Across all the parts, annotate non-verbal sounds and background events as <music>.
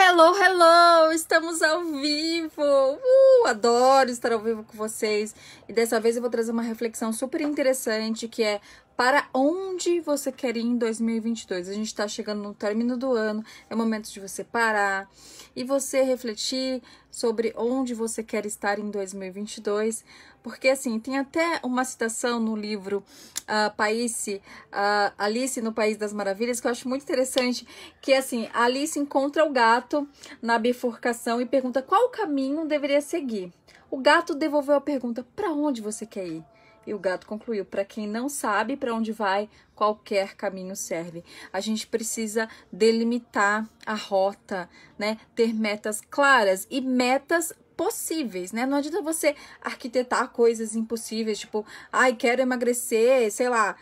Hello, hello! Estamos ao vivo! Uh, adoro estar ao vivo com vocês. E dessa vez eu vou trazer uma reflexão super interessante que é para onde você quer ir em 2022. A gente está chegando no término do ano, é momento de você parar e você refletir sobre onde você quer estar em 2022. Porque, assim, tem até uma citação no livro uh, ah, País, uh, ah, Alice no País das Maravilhas, que eu acho muito interessante, que, assim, Alice encontra o gato na bifurcação e pergunta qual caminho deveria seguir. O gato devolveu a pergunta, para onde você quer ir? E o gato concluiu: para quem não sabe para onde vai, qualquer caminho serve. A gente precisa delimitar a rota, né? Ter metas claras e metas possíveis, né? Não adianta você arquitetar coisas impossíveis, tipo, ai, quero emagrecer, sei lá,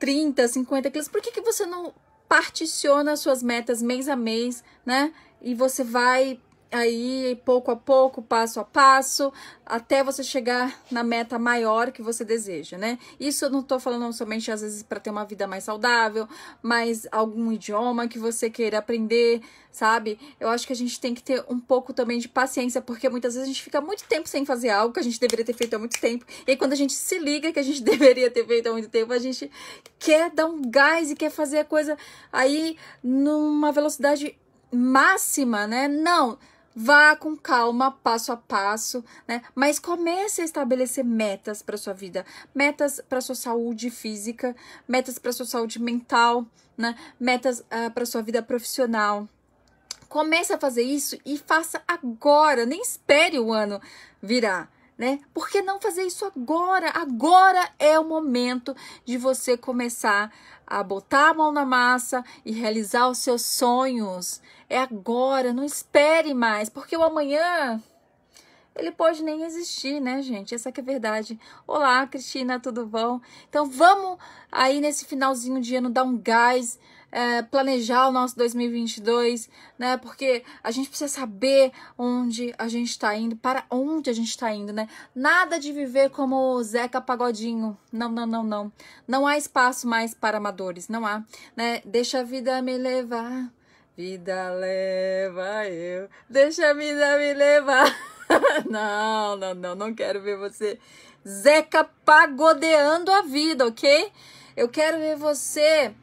30, 50 quilos. Por que, que você não particiona suas metas mês a mês, né? E você vai aí pouco a pouco, passo a passo, até você chegar na meta maior que você deseja, né? Isso eu não tô falando somente às vezes para ter uma vida mais saudável, mas algum idioma que você queira aprender, sabe? Eu acho que a gente tem que ter um pouco também de paciência, porque muitas vezes a gente fica muito tempo sem fazer algo que a gente deveria ter feito há muito tempo, e aí, quando a gente se liga que a gente <laughs> deveria ter feito há muito tempo, a gente quer dar um gás e quer fazer a coisa aí numa velocidade máxima, né? Não, Vá com calma, passo a passo, né? Mas comece a estabelecer metas para sua vida, metas para sua saúde física, metas para sua saúde mental, né? Metas uh, ah, para sua vida profissional. Comece a fazer isso e faça agora, nem espere o ano virar né? Por que não fazer isso agora? Agora é o momento de você começar a botar a mão na massa e realizar os seus sonhos. É agora, não espere mais, porque o amanhã ele pode nem existir, né, gente? Essa que é a verdade. Olá, Cristina, tudo bom? Então vamos aí nesse finalzinho de ano dar um gás, é, planejar o nosso 2022, né? Porque a gente precisa saber onde a gente está indo, para onde a gente está indo, né? Nada de viver como o Zeca Pagodinho. Não, não, não, não. Não há espaço mais para amadores, não há, né? Deixa a vida me levar. Vida leva eu, deixa a vida me levar. <laughs> <laughs> não, não, não, não quero ver você. Zeca pagodeando a vida, ok? Eu quero ver você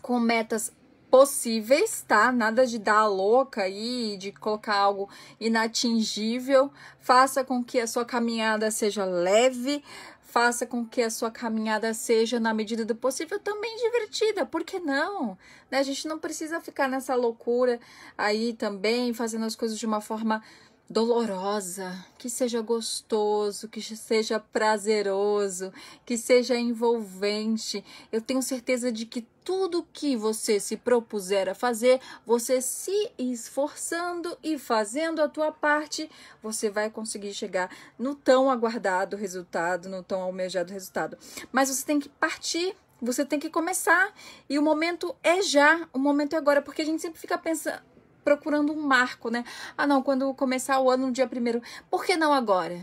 com metas possíveis, tá? Nada de dar a louca aí, de colocar algo inatingível. Faça com que a sua caminhada seja leve, faça com que a sua caminhada seja, na medida do possível, também divertida. Por que não? Né? A gente não precisa ficar nessa loucura aí também, fazendo as coisas de uma forma dolorosa, que seja gostoso, que seja prazeroso, que seja envolvente. Eu tenho certeza de que tudo que você se propuser a fazer, você se esforçando e fazendo a tua parte, você vai conseguir chegar no tão aguardado resultado, no tão almejado resultado. Mas você tem que partir você tem que começar e o momento é já, o momento é agora, porque a gente sempre fica pensando, procurando um marco, né? Ah, não, quando começar o ano no dia primeiro. Por que não agora?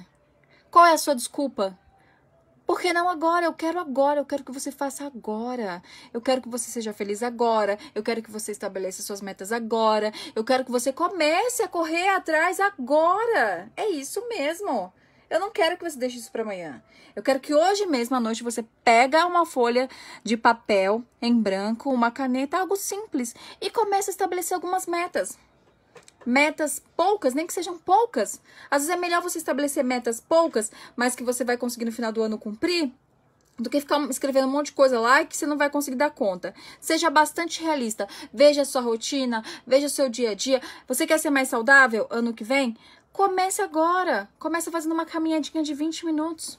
Qual é a sua desculpa? Por que não agora? Eu quero agora, eu quero que você faça agora. Eu quero que você seja feliz agora. Eu quero que você estabeleça suas metas agora. Eu quero que você comece a correr atrás agora. É isso mesmo. Eu não quero que você deixe isso para amanhã. Eu quero que hoje mesmo à noite você pega uma folha de papel em branco, uma caneta, algo simples e comece a estabelecer algumas metas. Metas poucas, nem que sejam poucas. Às vezes é melhor você estabelecer metas poucas, mas que você vai conseguir no final do ano cumprir, do que ficar escrevendo um monte de coisa lá e que você não vai conseguir dar conta. Seja bastante realista. Veja a sua rotina, veja o seu dia a dia. Você quer ser mais saudável ano que vem? Comece agora. Comece fazendo uma caminhadinha de 20 minutos.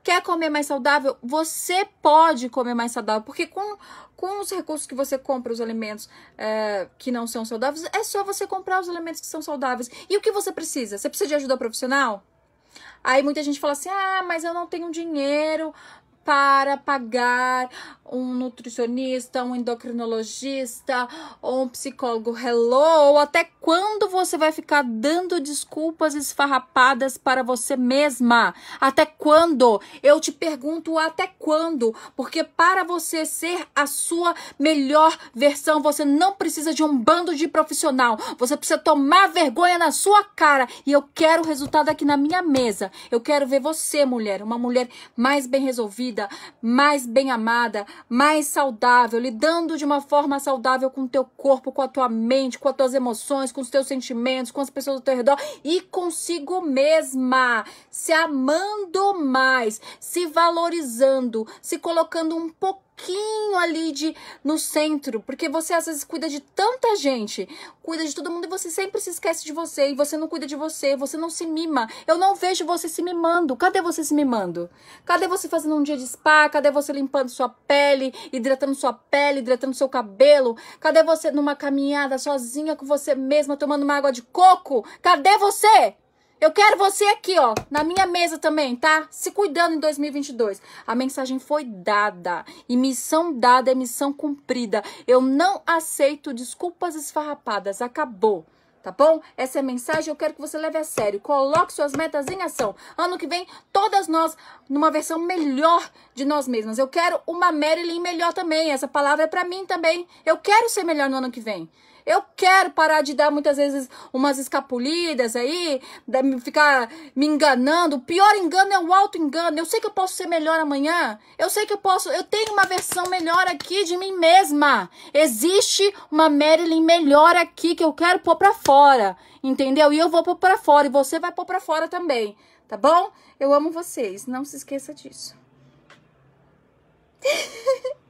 Quer comer mais saudável? Você pode comer mais saudável, porque com, com os recursos que você compra, os alimentos é, que não são saudáveis, é só você comprar os alimentos que são saudáveis. E o que você precisa? Você precisa de ajuda profissional? Aí muita gente fala assim: ah, mas eu não tenho dinheiro, para pagar um nutricionista, um endocrinologista ou um psicólogo. Hello! até quando você vai ficar dando desculpas esfarrapadas para você mesma? Até quando? Eu te pergunto até quando? Porque para você ser a sua melhor versão, você não precisa de um bando de profissional. Você precisa tomar vergonha na sua cara. E eu quero o resultado aqui na minha mesa. Eu quero ver você, mulher, uma mulher mais bem resolvida mais bem amada, mais saudável, lidando de uma forma saudável com o teu corpo, com a tua mente, com as tuas emoções, com os teus sentimentos, com as pessoas ao teu redor e consigo mesma, se amando mais, se valorizando, se colocando um pouco pouquinho ali de no centro, porque você às vezes cuida de tanta gente, cuida de todo mundo e você sempre se esquece de você e você não cuida de você, você não se mima. Eu não vejo você se mimando. Cadê você se mimando? Cadê você fazendo um dia de spa? Cadê você limpando sua pele, hidratando sua pele, hidratando seu cabelo? Cadê você numa caminhada sozinha com você mesma, tomando uma água de coco? Cadê você? Eu quero você aqui, ó, na minha mesa também, tá? Se cuidando em 2022. A mensagem foi dada. E missão dada é missão cumprida. Eu não aceito desculpas esfarrapadas. Acabou. Tá bom? Essa é a mensagem, eu quero que você leve a sério. Coloque suas metas em ação. Ano que vem, todas nós numa versão melhor de nós mesmas. Eu quero uma Marilyn melhor também. Essa palavra é para mim também. Eu quero ser melhor no ano que vem. Eu quero parar de dar muitas vezes umas escapulidas aí, ficar me enganando. O pior engano é o auto engano. Eu sei que eu posso ser melhor amanhã. Eu sei que eu posso, eu tenho uma versão melhor aqui de mim mesma. Existe uma Marilyn melhor aqui que eu quero pôr para fora, entendeu? E eu vou pôr para fora e você vai pôr para fora também, tá bom? Eu amo vocês, não se esqueça disso. <laughs>